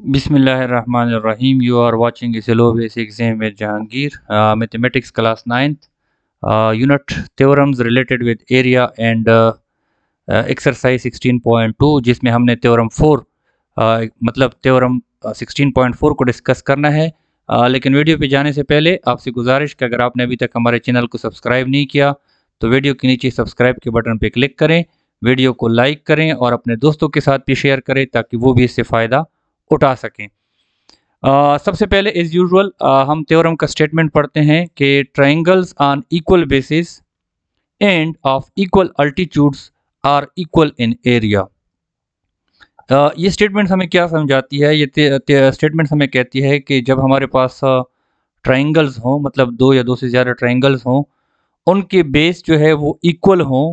बिसमीम you are watching silo base exam with Jahangir mathematics class ninth unit theorems related with area and exercise 16.2 जिसमें हमने theorem four uh, मतलब point 16.4 uh, को discuss करना है uh, लेकिन वीडियो पे जाने से पहले आपसे गुजारिश कि अगर आपने अभी तक हमारे चैनल को सब्सक्राइब नहीं किया तो वीडियो के नीचे सब्सक्राइब के बटन पर क्लिक करें वीडियो को लाइक करें और अपने दोस्तों के साथ भी शेयर करें ताकि वो भी इससे फ़ायदा उठा सकें सबसे पहले एज यूजल हम त्योरम का स्टेटमेंट पढ़ते हैं कि triangles on equal bases and of equal altitudes are equal in area ये स्टेटमेंट हमें क्या समझाती है ये स्टेटमेंट हमें कहती है कि जब हमारे पास ट्राइंगल्स हों मतलब दो या दो से ज़्यादा ट्राइंगल्स हों उनके बेस जो है वो इक्वल हों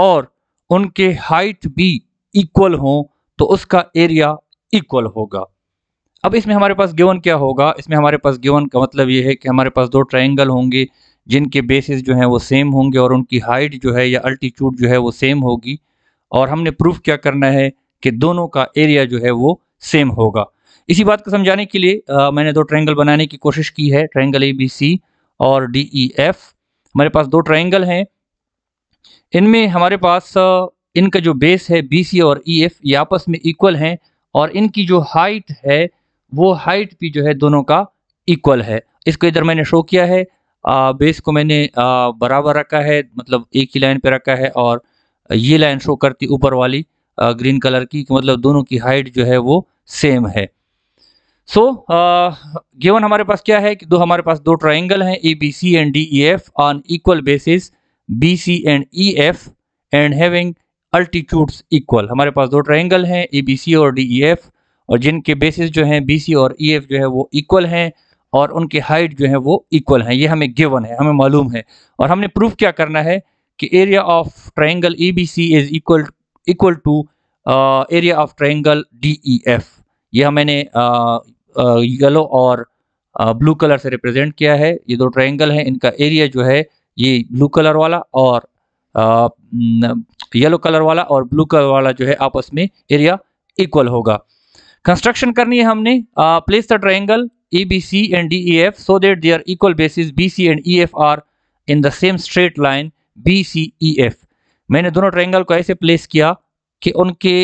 और उनके हाइट भी इक्वल हों तो उसका एरिया इक्वल होगा अब इसमें हमारे पास गिवन क्या होगा इसमें हमारे पास गिवन का मतलब ये है कि हमारे पास दो ट्राइंगल होंगे जिनके बेसिस जो है वो सेम होंगे और उनकी हाइट जो है या अल्टीट्यूड जो है वो सेम होगी और हमने प्रूफ क्या करना है कि दोनों का एरिया जो है वो सेम होगा इसी बात को समझाने के लिए आ, मैंने दो ट्राइंगल बनाने की कोशिश की है ट्राइंगल ए बी सी और डी ई एफ हमारे पास दो ट्राइंगल हैं इनमें हमारे पास इनका जो बेस है बी सी और ई e, एफ ये आपस में इक्वल हैं और इनकी जो हाइट है वो हाइट भी जो है दोनों का इक्वल है इसको इधर मैंने शो किया है आ, बेस को मैंने आ, बराबर रखा है मतलब एक ही लाइन पे रखा है और ये लाइन शो करती ऊपर वाली आ, ग्रीन कलर की मतलब दोनों की हाइट जो है वो सेम है सो so, गिवन हमारे पास क्या है कि दो हमारे पास दो ट्राइंगल हैं A B C and D E F on equal bases B C and E F and having altitudes equal हमारे पास दो ट्राइंगल हैं ए बी सी और डी ई एफ और जिनके बेसिस जो हैं बी सी और ई e, एफ जो है वो इक्वल हैं और उनके हाइट जो है वो इक्वल हैं ये हमें गिवन है हमें मालूम है और हमने प्रूफ क्या करना है कि area of triangle A B C is equal equal to area of triangle D E F यह मैंने येलो uh, uh, और ब्लू uh, कलर से रिप्रेजेंट किया है ये दो ट्राइंगल हैं इनका एरिया जो है ये ब्लू कलर वाला और येलो कलर वाला और ब्लू कलर वाला जो है आपस में एरिया इक्वल होगा कंस्ट्रक्शन करनी है हमने place the triangle A B C and D E F so that are equal bases B C and E F are in the same straight line B C E F मैंने दोनों triangle को ऐसे place किया कि उनके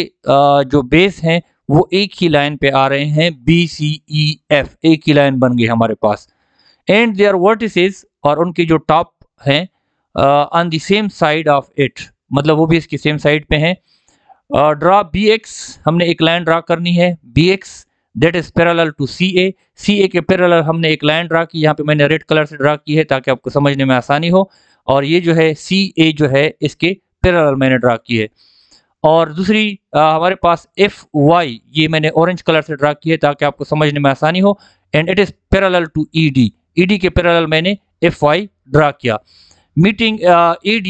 जो base हैं वो एक ही लाइन पे आ रहे हैं बी सी ई एफ एक ही लाइन बन गई हमारे पास एंड आर वर्टिसेस और उनके जो टॉप हैं on the same side of it मतलब वो भी इसकी सेम साइड पे हैं ड्रा बी एक्स हमने एक लाइन ड्रा करनी है B X that is parallel to C A C A के पैरल हमने एक लाइन ड्रा की यहाँ पे मैंने रेड कलर से ड्रा की है ताकि आपको समझने में आसानी हो और ये जो है सी ए जो है इसके पैरल मैंने ड्रा की है और दूसरी आ, uh, हमारे पास एफ वाई ये मैंने ऑरेंज कलर से ड्रा की है ताकि आपको समझने में आसानी हो and it is parallel to E D E D के पैरल मैंने एफ वाई ड्रा किया meeting uh, AD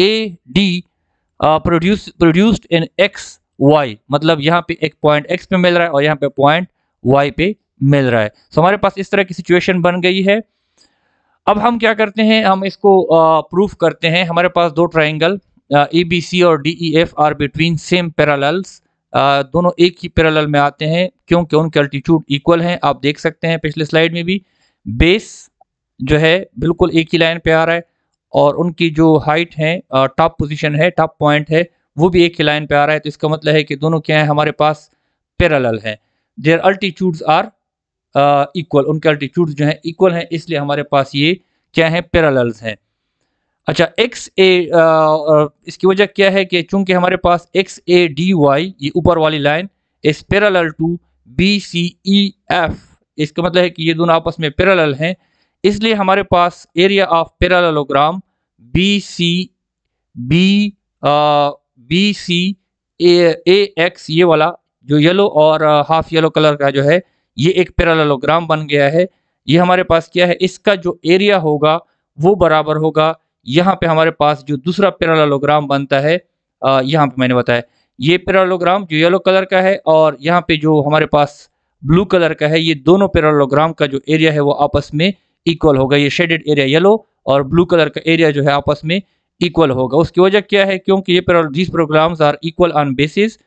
AD uh, produce produced in X Y मतलब यहाँ पे एक पॉइंट एक्स पे मिल रहा है और यहाँ पे पॉइंट वाई पे मिल रहा है सो so, हमारे पास इस तरह की सिचुएशन बन गई है अब हम क्या करते हैं हम इसको प्रूफ uh, करते हैं हमारे पास दो ट्राइंगल ए बी सी और D E F are between same parallels दोनों एक ही पैरालल में आते हैं क्योंकि उनके अल्टीट्यूड इक्वल हैं आप देख सकते हैं पिछले स्लाइड में भी बेस जो है बिल्कुल एक ही लाइन पे आ रहा है और उनकी जो हाइट है टॉप पोजीशन है टॉप पॉइंट है वो भी एक ही लाइन पे आ रहा है तो इसका मतलब है कि दोनों क्या है हमारे पास पैरेलल है देयर अल्टीट्यूड्स आर इक्वल उनके अल्टीट्यूड्स जो है इक्वल है इसलिए हमारे पास ये क्या है पैरेलल्स हैं अच्छा एक्स ए इसकी वजह क्या है कि चूंकि हमारे पास एक्स ए डी वाई ये ऊपर वाली लाइन इस parallel to B C E F इसका मतलब है कि ये दोनों आपस में पैरेलल हैं इसलिए हमारे पास area of parallelogram B C B B C A X ये वाला जो येलो और हाफ येलो कलर का जो है ये एक पैरालोग्राम बन गया है ये हमारे पास क्या है इसका जो एरिया होगा वो बराबर होगा यहाँ पे हमारे पास जो दूसरा पैरालोग्राम बनता है यहाँ पे मैंने बताया ये पैरालोग्राम जो येलो कलर का है और यहाँ पे जो हमारे पास ब्लू कलर का है ये दोनों पैरालोग्राम का जो एरिया है वो आपस में इक्वल होगा ये शेडेड एरिया येलो और ब्लू कलर का एरिया जो है आपस में इक्वल होगा उसकी वजह क्या है क्योंकि ये these parallelograms are equal on bases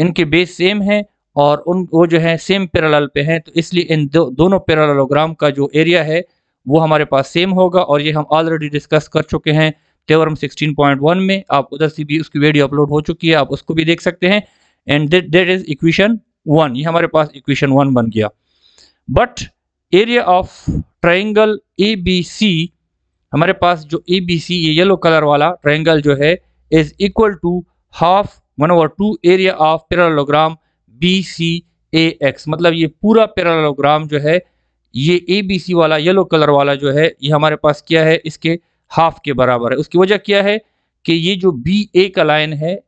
इनके बेस सेम है और उन वो जो है सेम पैरेलल पे हैं तो इसलिए इन दो, दोनों पैरेललोग्राम का जो एरिया है वो हमारे पास सेम होगा और ये हम ऑलरेडी डिस्कस कर चुके हैं टेवरम 16.1 में आप उधर से भी उसकी वीडियो अपलोड हो चुकी है आप उसको भी देख सकते हैं and that is equation one ये हमारे पास इक्वेशन वन बन गया but area of triangle A B C हमारे पास जो ए बी सी ये येलो कलर वाला ट्राइंगल जो है is equal to half one over two area of parallelogram B C A X मतलब ये पूरा पैरालोग्राम जो है ये ए बी सी वाला येलो कलर वाला जो है ये हमारे पास क्या है इसके हाफ के बराबर है उसकी वजह क्या है कि ये जो बी ए का लाइन है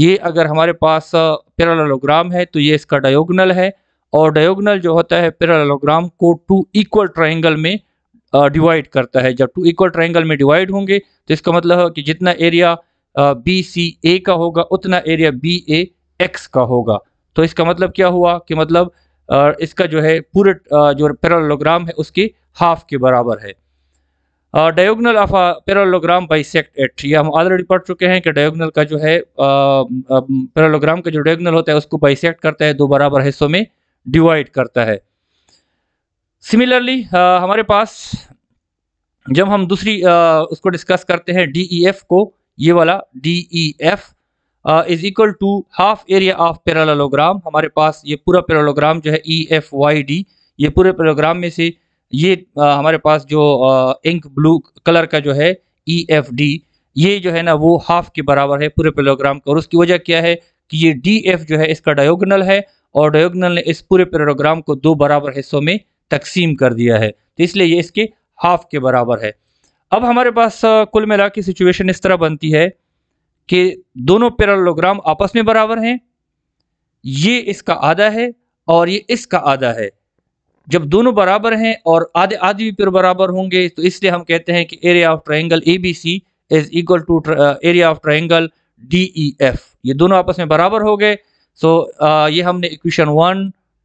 ये अगर हमारे पास पैरालोग्राम uh, है तो ये इसका डायोगनल है और डायोगनल जो होता है पेरालोग्राम को टू इक्वल ट्राइंगल में डिवाइड करता है जब टू इक्वल ट्राइंगल में डिवाइड होंगे तो इसका मतलब है कि जितना एरिया बी सी ए का होगा उतना एरिया बी ए एक्स का होगा तो इसका मतलब क्या हुआ कि मतलब इसका जो है पूरे जो पेरालोग्राम है उसके हाफ के बराबर है diagonal of parallelogram bisect at ये हम ऑलरेडी पढ़ चुके हैं कि डायोगनल का जो है पेरालोग्राम का जो डायोगनल होता है उसको बाई करता है दो बराबर हिस्सों में डिवाइड करता है सिमिलरली हमारे पास जब हम दूसरी उसको डिस्कस करते हैं डी ई एफ को ये वाला D E F is equal to half area of parallelogram हमारे पास ये पूरा पैरालोग्राम जो है ई एफ वाई डी ये पूरे पैरालोग्राम में से ये हमारे पास जो इंक ब्लू कलर का जो है ई एफ डी ये जो है ना वो हाफ के बराबर है पूरे पैरालोग्राम का और उसकी वजह क्या है कि ये डी एफ जो है इसका डायोगनल है और डायोगनल ने इस पूरे पैरोग्राम को दो बराबर हिस्सों में तकसीम कर दिया है तो इसलिए ये इसके हाफ के बराबर है अब हमारे पास कुल मिला की सिचुएशन इस तरह बनती है कि दोनों पैरोग्राम आपस में बराबर हैं ये इसका आधा है और ये इसका आधा है जब दोनों बराबर हैं और आधे आधे भी फिर बराबर होंगे तो इसलिए हम कहते हैं कि area of triangle A B C is equal to area of triangle D E F ये दोनों आपस में बराबर हो गए सो so, uh, ये हमने इक्वेशन वन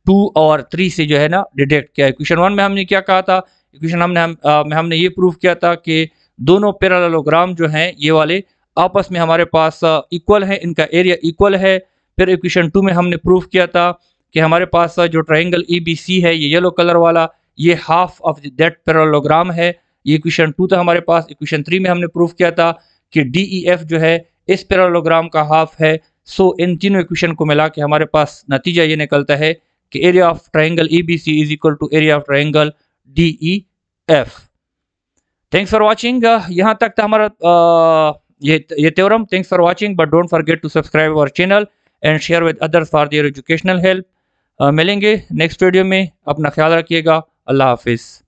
टू और थ्री से जो है ना डिटेक्ट किया इक्वेशन वन में हमने क्या कहा था इक्वेशन हमने हम, आ, uh, में हमने ये प्रूव किया था कि दोनों पैरालोग्राम जो हैं ये वाले आपस में हमारे पास इक्वल uh, है इनका एरिया इक्वल है फिर इक्वेशन टू में हमने प्रूव किया था कि हमारे पास जो ट्राइंगल ई बी सी है ये येलो कलर वाला ये हाफ ऑफ दैट पैरालोग्राम है ये इक्वेशन टू था हमारे पास इक्वेशन थ्री में हमने प्रूव किया था कि डी ई एफ जो है इस पैरालोग्राम का हाफ है सो इन तीनों इक्वेशन को मिला के हमारे पास नतीजा ये निकलता है कि area of triangle E B C is equal to area of triangle D E F thanks for watching यहाँ तक था हमारा uh, ये ये theorem thanks for watching but don't forget to subscribe our channel and share with others for their educational help मिलेंगे next video में अपना ख्याल रखिएगा अल्लाह हाफिज़